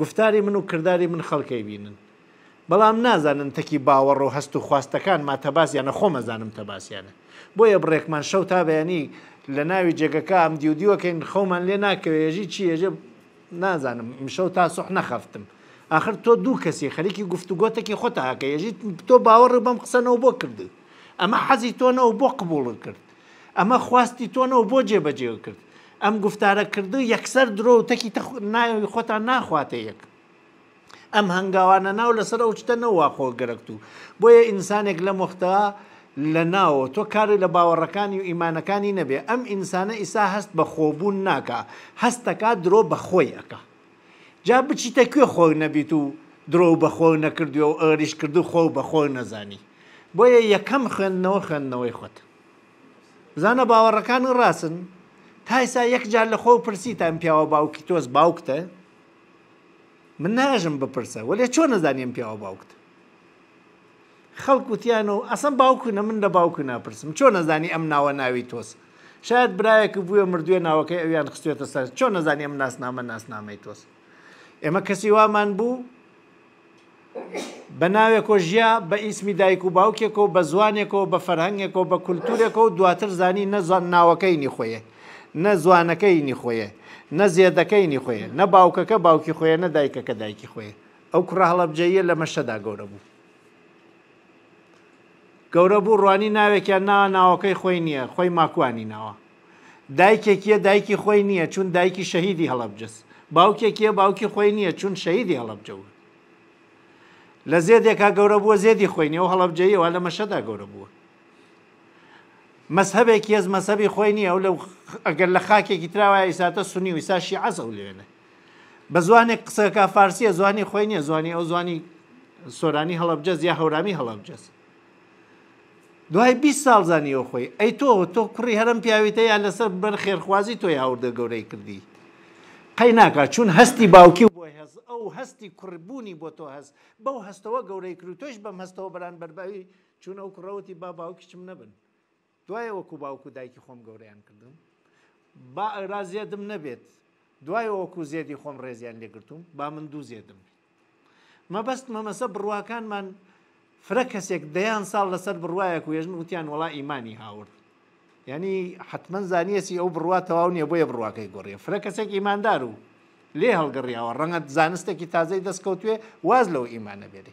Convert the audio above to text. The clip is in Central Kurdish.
گفتاری من و کردداری من خەڵکی بینن بەڵام نازانن تەکی باوەڕ و هەست و خواستەکان ما تەباسییانە خۆمەزانم تەباسییانە بۆیە بڕێکمان شەو تا بەیانی لە ناوی جێگەکە ئەم دیودیوەکەین خەومان لێ ناکەوێژی چیەژە نازانم شەو تا سوح نەخەفتم آخر تۆ دوو کەسی خەریکی گفتوگۆتەکی خۆتا هاکە ێژیت تۆ باوەڕ بەم قسەنەوە بۆ کردی ئەمە حەزی تۆنەوە بۆ قبولڵ کرد ئەمە خواستی تۆنەوە بۆ جێبەجێ کرد ئەم گفتارە کردو یەکسەر درۆ و تەکی ناوی خۆتان ناخواتە یەک ئەم هەنگاوانە ناو لەسەر ئەو چتە نەوە خۆ گەرەکت و بۆیە ئینسانێک لە مختەوە لە ناوە تۆ کاری لە باوەڕەکانی و ئیمانەکانی نەبێ ئەم ئینسانە ئیسا هەست بە خۆبوون ناکە هەستەکە درۆ بە خۆی ئەەکە جا بچیتە کوێ خۆی نەبییت و درۆ بە خۆ نەکردو و ئەریش کردو خۆ بە خۆی نەزانی بۆیە یەکەم خوێندنەوە خوێندنەوەی خۆت زانە باوەڕەکانی ڕاستن تا ئێسا یەکجار لە خۆ پرسیتان پیاوە باوکی تۆز باوکتە من ناژم بپرسە وەێ چۆن نزانیم پیاوە باوکتە خەڵک وتیان و ئەسم باوکوونە من لە باوکو ناپرسم چۆن نەزانی ئەم ناوە ناوی تۆس شاید برایەک بووە مردوێ ناوەکەی ئەویان خستێتە سەر چۆن نەزانی ئەم ناسنامە ناسنامەی تۆس ئێمە کەسی وامان بوو بە ناوێکۆ ژیا بە ئیسمی دایک و باوکێک و بە زوانێک و بە فەرهنگێک و بە کولتورێک و دواتر زانی نەزان ناوەکەینی خۆیە نە زوانەکەینی خۆیە نە زیێدەکەینی خۆیە نە باوکەکە باوکی خۆیە نە دایکەکە دایکی خۆیە ئەو کوڕهڵەبجەیە لە مەشەدا گەورە بوو گەورە بوو ڕوانی ناوێکیان ناوە ناوەکەی خۆی نییە خۆی ماکوانی ناوە دایکێکیە دایکی خۆی نییە چون دایکی شەهیدی هەڵەبجس باوکێکیە باوکی خۆی نییە چون شەهیدی هەڵەبجەوە لە زێدێکا گەورە بووە زێدی خۆینی و هەڵەبجەیەوە لە مەشەدا گەورە بووە مەسهبێک هێز مەسەبی خۆی نیە ئەو لەو ئەگەر لە خاکێکی تراوە ئیساتە سنی و ئیساشی عزە لێنێ بە زوانێک قسەکە فارسیە زوانی خۆی نیە زوانی ئەو زوانی سۆرانی هەڵبجەز یا هەورامی هەڵبجەز دوای 20 ساڵ زانیەوە خۆی ئەی تۆ تۆ کوڕی هەرم پیاویتە یا لەسەر بەر خێرخوازی تۆی هاوردە گەورەی کردی قەی ناکات چون هەستی باوکی بۆ هێز ئەو هەستی کوڕبوونی بۆ تۆ هەست بەو هەستەوە گەورەی کرد تۆش بەم هەستەوە بەران بەرباوی چون ئەو کوڕەوەتی با باوکیچم نەبن دوای وەکو باوکو دایکی خۆم گەورەیان کردم با ئەرازێدم نەبێت دوای وەکو زێدی خۆم ڕێزیان لێگرتوم با من دوو زێدم مەبەست مەمەسە بڕواکانمان فرە کەسێک دەیان ساڵ لەسەر بڕواایەک وێژن وتیان وڵا ئیمانی هاورد ینی حتمما زانیەسی ئەو بڕوا تەواو نیە بۆیە بڕواکەی گۆڕێ فرە کەسێک ئیماندار و لێ هەڵگەڕیاوە ڕەنگە زانستێکی تازەی دەستکەوتوێ واز لەو ئیمانە بێری.